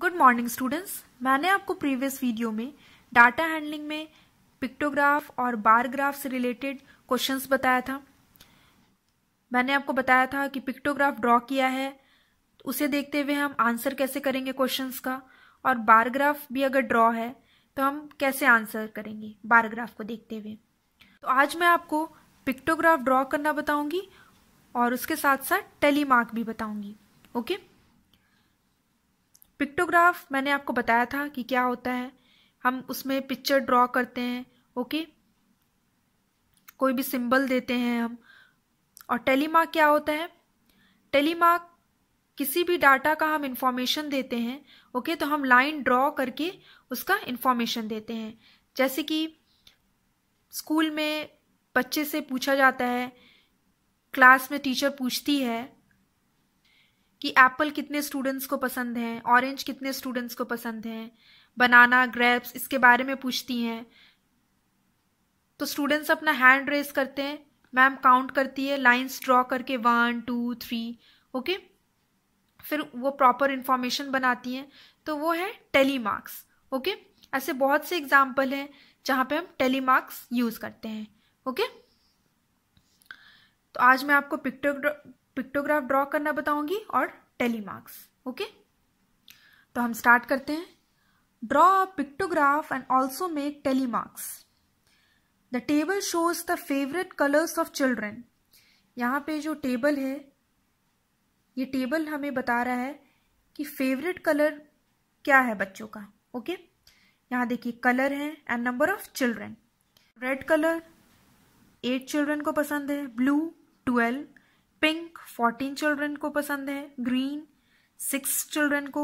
Good morning students मैंने आपको previous video में डाटा हैंडलिंग में पिक्टोग्राफ और बार ग्राफ से रिलेटेड क्वेश्चंस बताया था मैंने आपको बताया था कि पिक्टोग्राफ ड्रॉ किया है उसे देखते हुए हम आंसर कैसे करेंगे क्वेश्चंस का और बार ग्राफ भी अगर ड्रॉ है तो हम कैसे आंसर करेंगे बार ग्राफ को देखते हुए तो आज मैं आपको पिक्टोग्राफ ड्रॉ करना बताऊंगी और उसके साथ साथ टेली मार्क भी बताऊंगी ओके okay? पिक्टोग्राफ मैंने आपको बताया था कि क्या होता है हम उसमें पिक्चर ड्रॉ करते हैं ओके कोई भी सिंबल देते हैं हम और टेलीमार्क क्या होता है टेलीमार्क किसी भी डाटा का हम इंफॉर्मेशन देते हैं ओके तो हम लाइन ड्रॉ करके उसका इंफॉर्मेशन देते हैं जैसे कि स्कूल में बच्चे से पूछा जाता है क्लास में टीचर पूछती है कि एप्पल कितने स्टूडेंट्स को पसंद हैं ऑरेंज कितने स्टूडेंट्स को पसंद हैं बनाना ग्रेप्स इसके बारे में पूछती हैं तो स्टूडेंट्स अपना हैंड रेस करते हैं मैम काउंट करती है लाइंस ड्रॉ करके वन टू थ्री ओके फिर वो प्रॉपर इन्फॉर्मेशन बनाती हैं तो वो है टेली मार्क्स ओके ऐसे बहुत से एग्जाम्पल हैं जहाँ पे हम टेली मार्क्स यूज़ करते हैं ओके तो आज मैं आपको पिक्टोग्राफ पिक्टोग्राफ ड्रॉ करना बताऊंगी और टेली मार्क्स ओके तो हम स्टार्ट करते हैं draw a pictograph and also make tally marks the table shows the favourite colours of children यहाँ पे जो टेबल है ये टेबल हमें बता रहा है कि फेवरेट कलर क्या है बच्चों का ओके okay? यहाँ देखिए कलर है and number of children red colour eight children को पसंद है blue twelve pink fourteen children को पसंद है ग्रीन सिक्स चिल्ड्रन को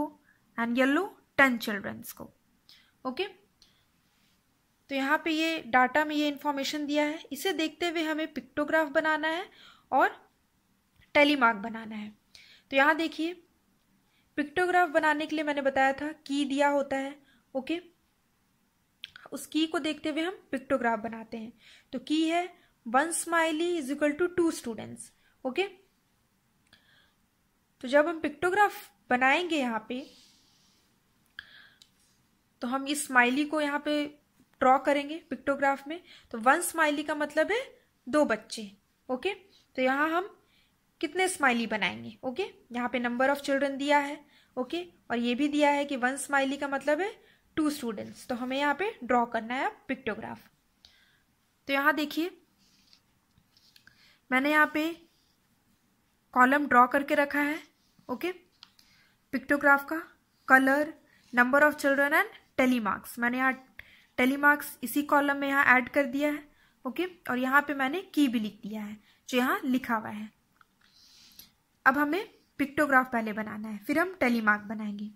एंड येलो टेन चिल्ड्रंस को ओके तो यहाँ पे ये डाटा में ये इन्फॉर्मेशन दिया है इसे देखते हुए हमें पिक्टोग्राफ बनाना है और टेलीमार्क बनाना है तो यहाँ देखिए पिक्टोग्राफ बनाने के लिए मैंने बताया था की दिया होता है ओके उस की को देखते हुए हम पिक्टोग्राफ बनाते हैं तो की है one smiley is equal to two students okay तो जब हम पिक्टोग्राफ बनाएंगे यहाँ पे तो हम इस स्माइली को यहाँ पे ड्रॉ करेंगे पिक्टोग्राफ में तो वन स्माइली का मतलब है दो बच्चे ओके तो यहाँ हम कितने स्माइली बनाएंगे ओके यहाँ पे नंबर ऑफ चिल्ड्रन दिया है ओके और ये भी दिया है कि वन स्माइली का मतलब है टू स्टूडेंट्स तो हमें यहाँ पे ड्रॉ करना है पिक्टोग्राफ तो यहाँ देखिए मैंने यहाँ पे कॉलम ड्रॉ करके रखा है ओके पिक्टोग्राफ का colour number of children and tally marks मैंने यहाँ टेली मार्क्स इसी कॉलम में यहाँ ऐड कर दिया है ओके और यहाँ पे मैंने की भी लिख दिया है जो यहाँ लिखा हुआ है अब हमें पिक्टोग्राफ पहले बनाना है फिर हम टेली मार्क बनाएंगे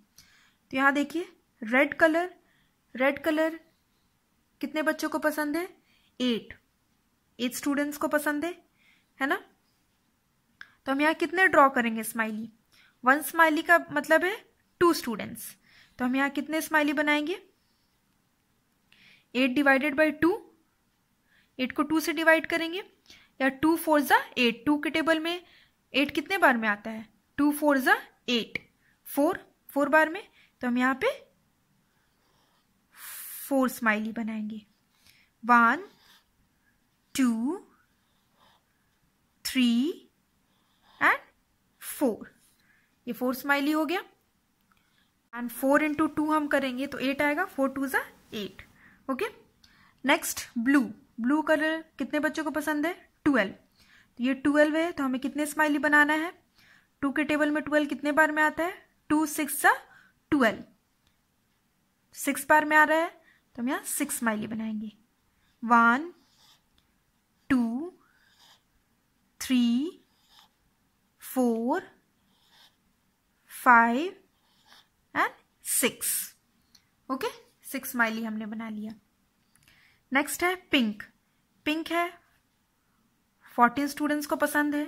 तो यहाँ देखिए रेड कलर रेड कलर कितने बच्चों को पसंद है एट एट स्टूडेंट्स को पसंद है है ना तो हम यहाँ कितने ड्रॉ करेंगे स्माइली वन स्माइली का मतलब है टू स्टूडेंट्स तो हम यहाँ कितने स्माइली बनाएंगे eight divided by two eight को टू से डिवाइड करेंगे या टू फोर ज़ा एट टू के टेबल में एट कितने बार में आता है टू फोर ज़ा एट फोर फोर बार में तो हम यहाँ पे फोर स्माइली बनाएंगे one two three and four ये फोर स्माइली हो गया एंड फोर इंटू टू हम करेंगे तो एट आएगा फोर टू ज़ा eight okay next blue blue colour कितने बच्चों को पसंद है ट्वेल्व तो ये ट्वेल्व है तो हमें कितने स्माइली बनाना है टू के टेबल में ट्वेल्व कितने बार में आता है टू सिक्स सा ट्वेल्व सिक्स बार में आ रहा है तो हम यहाँ सिक्स स्माइली बनाएंगे one two three four five and six okay six smiley हमने बना लिया नेक्स्ट है पिंक पिंक है फोर्टीन स्टूडेंट्स को पसंद है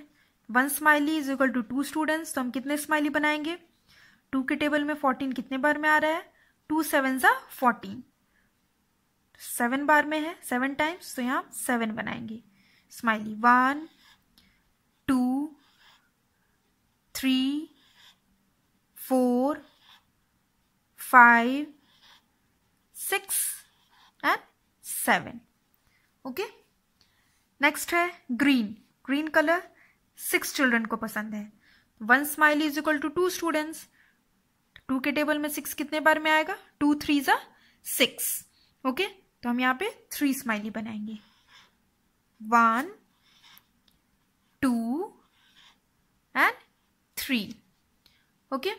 one smiley is equal to two students तो हम कितने स्माइली बनाएंगे टू के टेबल में फोर्टीन कितने बार में आ रहा है टू सेवन सा फोर्टीन सेवन बार में है सेवन टाइम्स तो यहाँ सेवन बनाएंगे smiley one to three four, five, six and seven. Okay next है green green colour six children को पसंद है one smile is equal to two students two के टेबल में सिक्स कितने बार में आएगा टू थ्री ज़ा सिक्स ओके तो हम यहाँ पे थ्री स्माइली बनाएंगे one two and three okay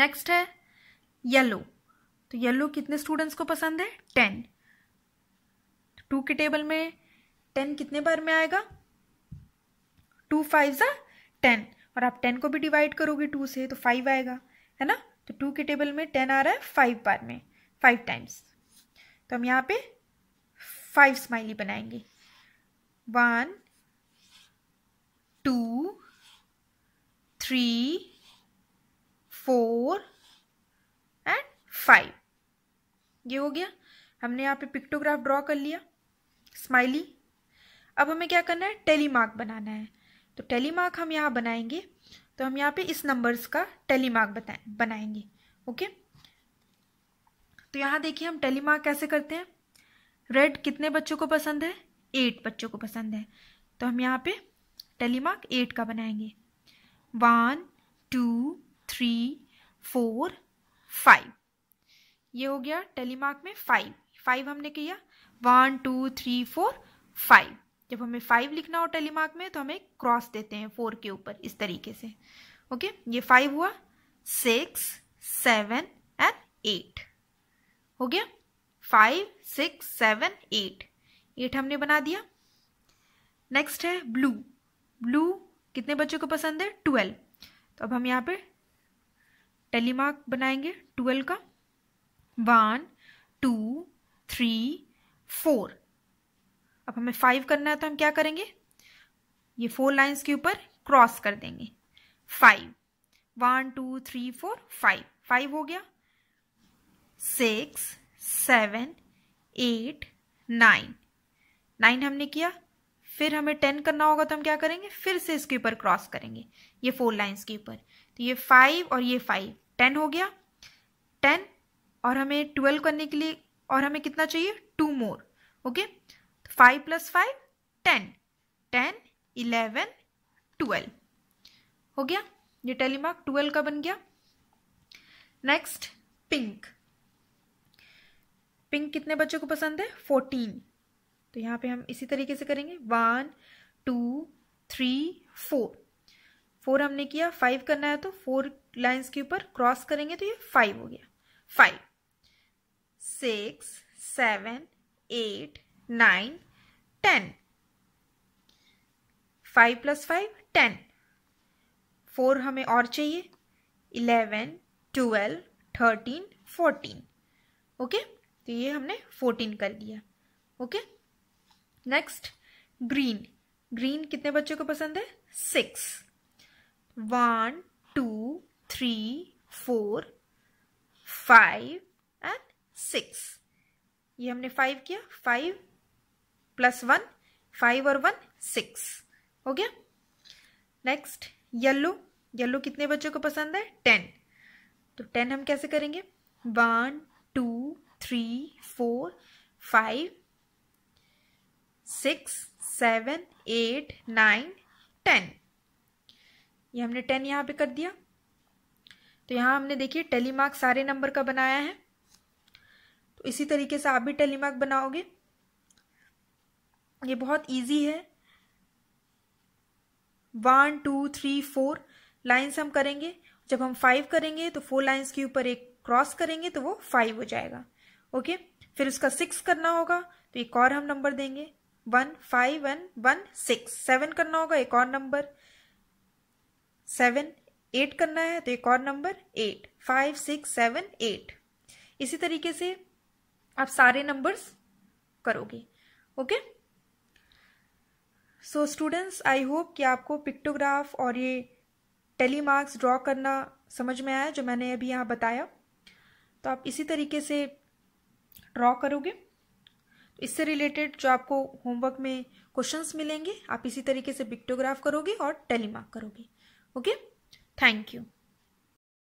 next है येलो तो येलो कितने स्टूडेंट्स को पसंद है टेन टू के टेबल में टेन कितने बार में आएगा टू फाइव सा टेन और आप टेन को भी डिवाइड करोगे टू से तो फाइव आएगा है ना तो टू के टेबल में टेन आ रहा है फाइव बार में फाइव टाइम्स तो हम यहाँ पे फाइव स्माइली बनाएंगे वन टू थ्री ये हो गया हमने यहाँ पे पिक्टोग्राफ ड्रॉ कर लिया स्माइली अब हमें क्या करना है टेली मार्क बनाना है तो टेली मार्क हम यहाँ बनाएंगे तो हम यहाँ पे इस नंबर्स का टेली मार्क बनाएंगे ओके तो यहाँ देखिए हम टेली मार्क कैसे करते हैं रेड कितने बच्चों को पसंद है एट बच्चों को पसंद है तो हम यहाँ पे टेली मार्क एट का बनाएंगे one two three four five ये हो गया टेलीमार्क में फाइव फाइव हमने किया one to three four five जब हमें फाइव लिखना हो टेलीमार्क में तो हमें क्रॉस देते हैं फोर के ऊपर इस तरीके से ओके ये फाइव हुआ सिक्स सेवन एंड एट हो गया five six seven eight eight हमने बना दिया नेक्स्ट है ब्लू ब्लू कितने बच्चों को पसंद है ट्वेल्व तो अब हम यहाँ पे टेलीमार्क बनाएंगे ट्वेल्व का वन टू थ्री फोर अब हमें फाइव करना है तो हम क्या करेंगे ये फोर लाइंस के ऊपर क्रॉस कर देंगे five one to three four five five हो गया six seven eight nine nine हमने किया फिर हमें टेन करना होगा तो हम क्या करेंगे फिर से इसके ऊपर क्रॉस करेंगे ये फोर लाइंस के ऊपर तो ये फाइव और ये फाइव टेन हो गया टेन और हमें ट्वेल्व करने के लिए और हमें कितना चाहिए two more okay five plus five ten ten eleven twelve हो गया ये टेलीमार्क ट्वेल्व का बन गया नेक्स्ट पिंक पिंक कितने बच्चों को पसंद है फोर्टीन तो यहाँ पे हम इसी तरीके से करेंगे one to three four four हमने किया फाइव करना है तो फोर लाइंस के ऊपर क्रॉस करेंगे तो ये फाइव हो गया five six seven eight nine ten five plus five ten four हमें और चाहिए eleven twelve thirteen fourteen okay तो ये हमने फोर्टीन कर लिया ओके नेक्स्ट ग्रीन ग्रीन कितने बच्चों को पसंद है six one to three four five six ये हमने फाइव किया फाइव प्लस वन फाइव और वन सिक्स हो गया नेक्स्ट येलो येलो कितने बच्चों को पसंद है टेन तो टेन हम कैसे करेंगे one to three four five six seven eight nine ten ये हमने टेन यहाँ पे कर दिया तो यहाँ हमने देखिए टेलीमार्क सारे नंबर का बनाया है तो इसी तरीके से आप भी टेलीमार्क बनाओगे ये बहुत इजी है one to three four lines हम करेंगे जब हम फाइव करेंगे तो फोर लाइन्स के ऊपर एक क्रॉस करेंगे तो वो फाइव हो जाएगा ओके फिर उसका सिक्स करना होगा तो एक और हम नंबर देंगे one five one one six seven करना होगा एक और नंबर सेवन एट करना है तो एक और number eight five six seven eight इसी तरीके से आप सारे नंबर्स करोगे okay so students I hope कि आपको पिक्टोग्राफ और ये टेली मार्क्स ड्रॉ करना समझ में आया जो मैंने अभी यहाँ बताया तो आप इसी तरीके से ड्रॉ करोगे तो इससे रिलेटेड जो आपको होमवर्क में क्वेश्चंस मिलेंगे आप इसी तरीके से पिक्टोग्राफ करोगे और टेली मार्क करोगे ओके थैंक यू